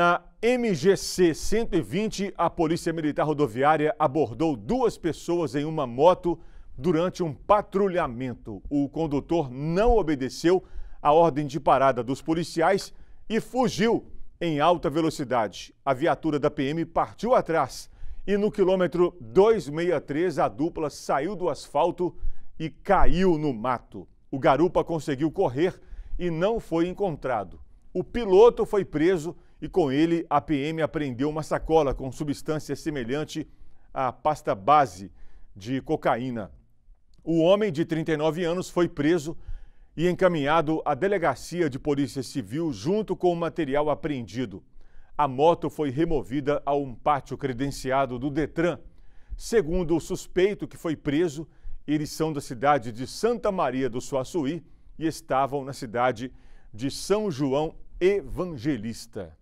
Na MGC 120, a Polícia Militar Rodoviária abordou duas pessoas em uma moto durante um patrulhamento. O condutor não obedeceu à ordem de parada dos policiais e fugiu em alta velocidade. A viatura da PM partiu atrás e no quilômetro 263 a dupla saiu do asfalto e caiu no mato. O garupa conseguiu correr e não foi encontrado. O piloto foi preso e com ele a PM apreendeu uma sacola com substância semelhante à pasta base de cocaína. O homem de 39 anos foi preso e encaminhado à delegacia de polícia civil junto com o material apreendido. A moto foi removida a um pátio credenciado do Detran. Segundo o suspeito que foi preso, eles são da cidade de Santa Maria do Suaçuí e estavam na cidade de São João Evangelista.